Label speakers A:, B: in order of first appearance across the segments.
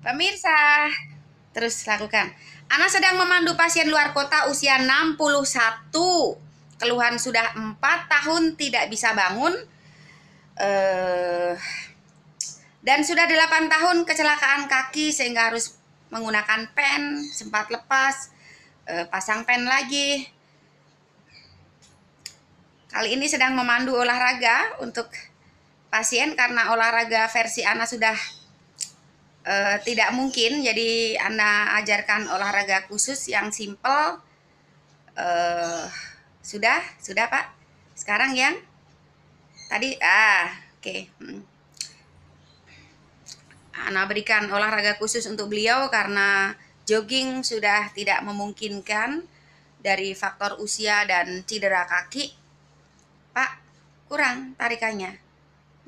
A: Pemirsa, terus lakukan. Ana sedang memandu pasien luar kota usia 61. Keluhan sudah 4 tahun tidak bisa bangun. Eh, dan sudah 8 tahun kecelakaan kaki sehingga harus menggunakan pen, sempat lepas, eh, pasang pen lagi. Kali ini sedang memandu olahraga untuk pasien karena olahraga versi Ana sudah uh, tidak mungkin. Jadi Anda ajarkan olahraga khusus yang simple. Uh, sudah, sudah Pak. Sekarang yang tadi ah, oke. Okay. Hmm. anda berikan olahraga khusus untuk beliau karena jogging sudah tidak memungkinkan dari faktor usia dan cedera kaki. Pak, kurang tarikannya.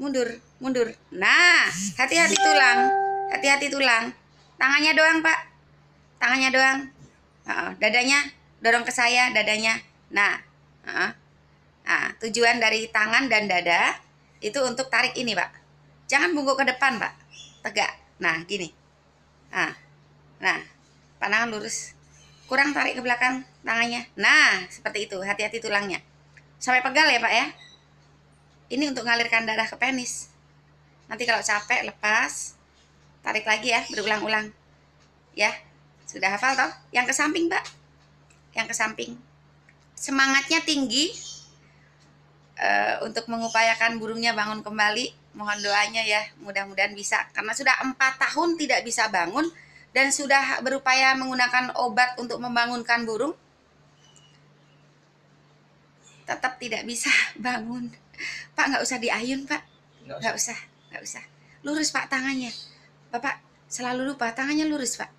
A: Mundur, mundur. Nah, hati-hati tulang. Hati-hati tulang. Tangannya doang, Pak. Tangannya doang. Uh, dadanya dorong ke saya, dadanya. Nah, uh, nah, tujuan dari tangan dan dada itu untuk tarik ini, Pak. Jangan bungkuk ke depan, Pak. Tegak. Nah, gini. Nah, nah, pandangan lurus. Kurang tarik ke belakang tangannya. Nah, seperti itu. Hati-hati tulangnya. Sampai pegal ya, Pak ya. Ini untuk ngalirkan darah ke penis. Nanti kalau capek, lepas. Tarik lagi ya, berulang-ulang. Ya, sudah hafal toh? Yang ke samping, Mbak. Yang ke samping. Semangatnya tinggi uh, untuk mengupayakan burungnya bangun kembali. Mohon doanya ya, mudah-mudahan bisa. Karena sudah empat tahun tidak bisa bangun dan sudah berupaya menggunakan obat untuk membangunkan burung. Tetap tidak bisa bangun. Pak, nggak usah diayun, Pak. Nggak usah, nggak usah. Lurus, Pak, tangannya. Bapak selalu lupa, tangannya lurus Pak.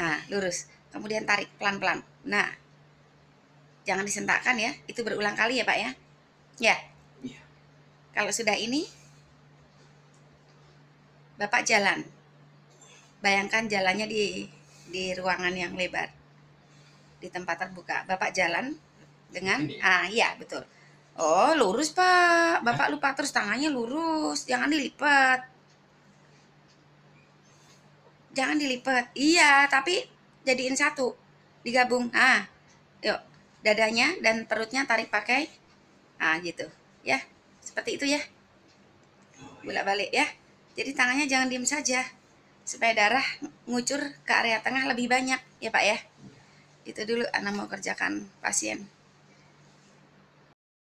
A: Nah, lurus. Kemudian tarik pelan-pelan. Nah, jangan disentakkan ya. Itu berulang kali ya Pak ya. Ya. yeah. Kalau sudah ini, Bapak jalan. Bayangkan jalannya di di ruangan yang lebar. Di tempat terbuka. Bapak jalan dengan ini. Ya? ah iya betul. Oh, lurus, Pak. Bapak lupa terus tangannya lurus, jangan dilipat jangan dilipat iya tapi jadiin satu digabung ah yuk dadanya dan perutnya tarik pakai ah gitu ya seperti itu ya bolak balik ya jadi tangannya jangan diem saja supaya darah ngucur ke area tengah lebih banyak ya pak ya itu dulu anak mau kerjakan pasien